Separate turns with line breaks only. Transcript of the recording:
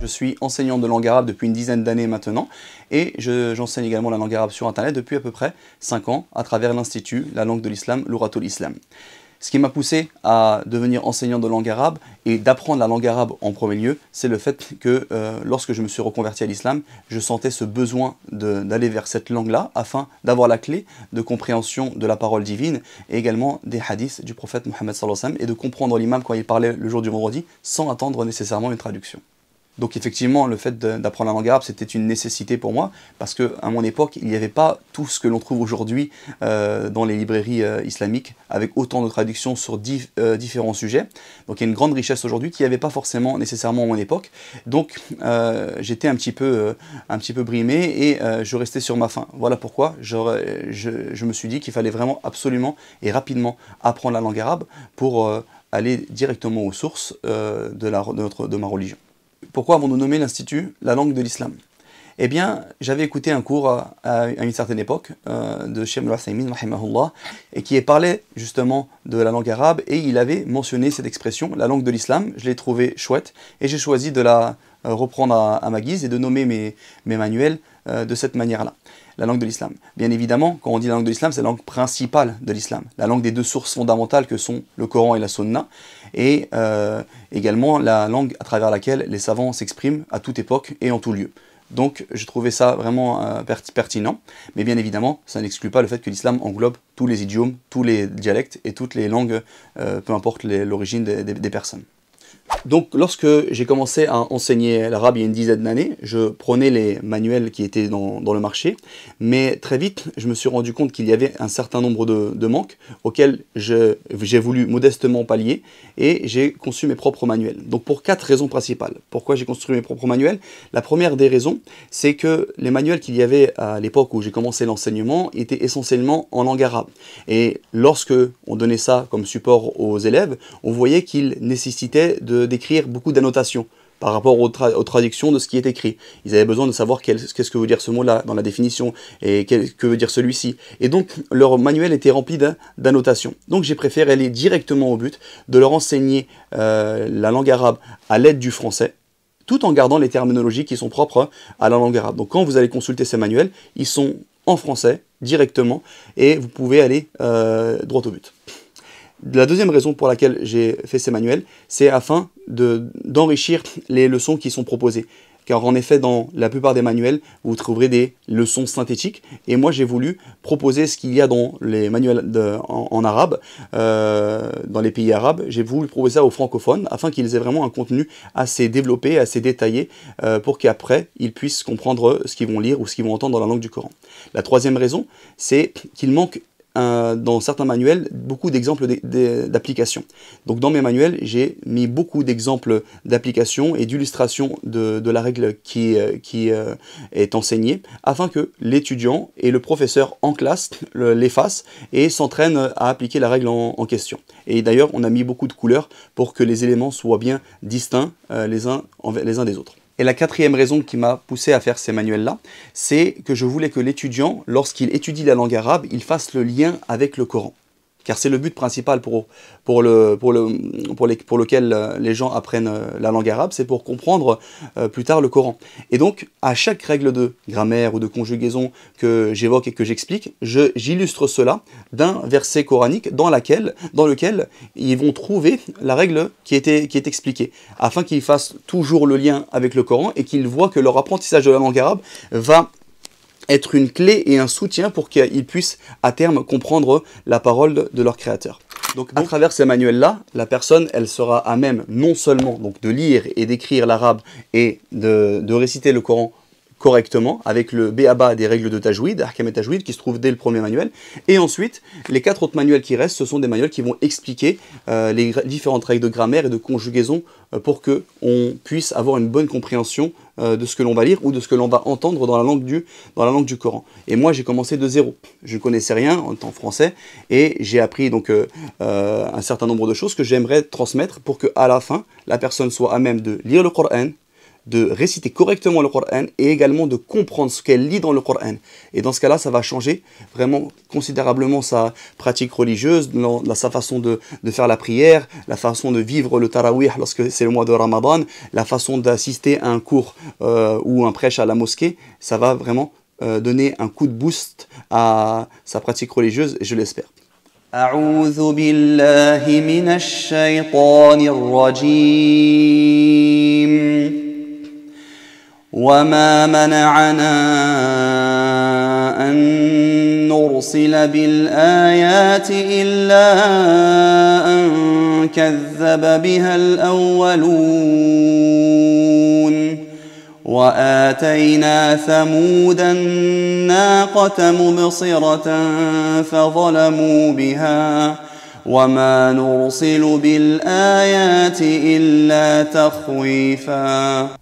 Je suis enseignant de langue arabe depuis une dizaine d'années maintenant et j'enseigne également la langue arabe sur Internet depuis à peu près 5 ans à travers l'Institut La langue de l'islam, l'Uratul Islam. Ce qui m'a poussé à devenir enseignant de langue arabe et d'apprendre la langue arabe en premier lieu, c'est le fait que euh, lorsque je me suis reconverti à l'islam, je sentais ce besoin d'aller vers cette langue-là afin d'avoir la clé de compréhension de la parole divine et également des hadiths du prophète Mohammed et de comprendre l'imam quand il parlait le jour du vendredi sans attendre nécessairement une traduction. Donc effectivement, le fait d'apprendre la langue arabe, c'était une nécessité pour moi, parce qu'à mon époque, il n'y avait pas tout ce que l'on trouve aujourd'hui euh, dans les librairies euh, islamiques, avec autant de traductions sur euh, différents sujets. Donc il y a une grande richesse aujourd'hui qu'il n'y avait pas forcément nécessairement à mon époque. Donc j'étais un, petit peu, un petit peu brimé et je restais sur ma faim. Voilà pourquoi je, me suis dit qu'il fallait vraiment absolument et rapidement apprendre la langue arabe pour aller directement aux sources de ma religion pourquoi avons-nous nommé l'Institut la langue de l'islam Eh bien, j'avais écouté un cours à, une certaine époque euh, de Shem al et qui parlait justement de la langue arabe, et il avait mentionné cette expression, la langue de l'islam. Je l'ai trouvée chouette, et j'ai choisi de la euh, reprendre à, ma guise et de nommer mes, manuels euh, de cette manière-là la langue de l'islam. Bien évidemment, quand on dit la langue de l'islam, c'est la langue principale de l'islam, la langue des deux sources fondamentales que sont le Coran et la Sunna, et euh, également la langue à travers laquelle les savants s'expriment à toute époque et en tout lieu. Donc je trouvais ça vraiment euh, pertinent, mais bien évidemment, ça n'exclut pas le fait que l'islam englobe tous les idiomes, tous les dialectes et toutes les langues, euh, peu importe l'origine des personnes. Donc lorsque j'ai commencé à enseigner l'arabe il y a une dizaine d'années, je prenais les manuels qui étaient dans, le marché, mais très vite je me suis rendu compte qu'il y avait un certain nombre de, de manques auxquels j'ai voulu modestement pallier et j'ai conçu mes propres manuels. Donc pour quatre raisons principales. Pourquoi j'ai construit mes propres manuels La première des raisons, c'est que les manuels qu'il y avait à l'époque où j'ai commencé l'enseignement étaient essentiellement en langue arabe. Et lorsque on donnait ça comme support aux élèves, on voyait qu'ils nécessitaient de d'écrire beaucoup d'annotations par rapport aux, traductions de ce qui est écrit. Ils avaient besoin de savoir qu'est-ce que veut dire ce mot-là dans la définition et que veut dire celui-ci. Et donc leur manuel était rempli d'annotations. Donc j'ai préféré aller directement au but de leur enseigner euh, la langue arabe à l'aide du français tout en gardant les terminologies qui sont propres à la langue arabe. Donc quand vous allez consulter ces manuels, ils sont en français directement et vous pouvez aller euh, droit au but. La deuxième raison pour laquelle j'ai fait ces manuels, c'est afin d'enrichir les leçons qui sont proposées. Car en effet, dans la plupart des manuels, vous trouverez des leçons synthétiques. Et moi, j'ai voulu proposer ce qu'il y a dans les manuels en, arabe, euh, dans les pays arabes. J'ai voulu proposer ça aux francophones afin qu'ils aient vraiment un contenu assez développé, assez détaillé, euh, pour qu'après, ils puissent comprendre ce qu'ils vont lire ou ce qu'ils vont entendre dans la langue du Coran. La troisième raison, c'est qu'il manque dans certains manuels beaucoup d'exemples d'applications. Donc dans mes manuels, j'ai mis beaucoup d'exemples d'applications et d'illustrations de, la règle qui, euh, euh, est enseignée, afin que l'étudiant et le professeur en classe les fassent et s'entraînent à appliquer la règle en, question. Et d'ailleurs, on a mis beaucoup de couleurs pour que les éléments soient bien distincts euh, les, uns, les uns des autres. Et la quatrième raison qui m'a poussé à faire ces manuels-là, c'est que je voulais que l'étudiant, lorsqu'il étudie la langue arabe, il fasse le lien avec le Coran car c'est le but principal pour, pour, le, pour, le, pour, pour lequel euh, les gens apprennent euh, la langue arabe, c'est pour comprendre euh, plus tard le Coran. Et donc, à chaque règle de grammaire ou de conjugaison que j'évoque et que j'explique, j'illustre cela d'un verset coranique dans, laquelle, dans lequel ils vont trouver la règle qui, était, qui est expliquée, afin qu'ils fassent toujours le lien avec le Coran et qu'ils voient que leur apprentissage de la langue arabe va être une clé et un soutien pour qu'ils puissent à terme comprendre la parole de, leur créateur. Donc, à travers ces manuels-là, la personne, elle sera à même non seulement donc, de lire et d'écrire l'arabe et de, réciter le Coran correctement, avec le B.A.B.A. des règles de Tajwid, Ahkam et qui se trouvent dès le premier manuel. Et ensuite, les quatre autres manuels qui restent, ce sont des manuels qui vont expliquer euh, les différentes règles de grammaire et de conjugaison euh, pour que on puisse avoir une bonne compréhension euh, de ce que l'on va lire ou de ce que l'on va entendre dans la langue du, dans la langue du Coran. Et moi, j'ai commencé de zéro. Je ne connaissais rien en temps français et j'ai appris donc euh, euh, un certain nombre de choses que j'aimerais transmettre pour que à la fin, la personne soit à même de lire le Coran, de réciter correctement le Coran et également de comprendre ce qu'elle lit dans le Coran. Et dans ce cas-là, ça va changer vraiment considérablement sa pratique religieuse, sa façon de, faire la prière, la façon de vivre le tarawih lorsque c'est le mois de Ramadan, la façon d'assister à un cours euh, ou un prêche à la mosquée. Ça va vraiment euh, donner un coup de boost à sa pratique religieuse, je l'espère.
وما منعنا أن نرسل بالآيات إلا أن كذب بها الأولون وآتينا ثمود الناقة مبصرة فظلموا بها وما نرسل بالآيات إلا تخويفا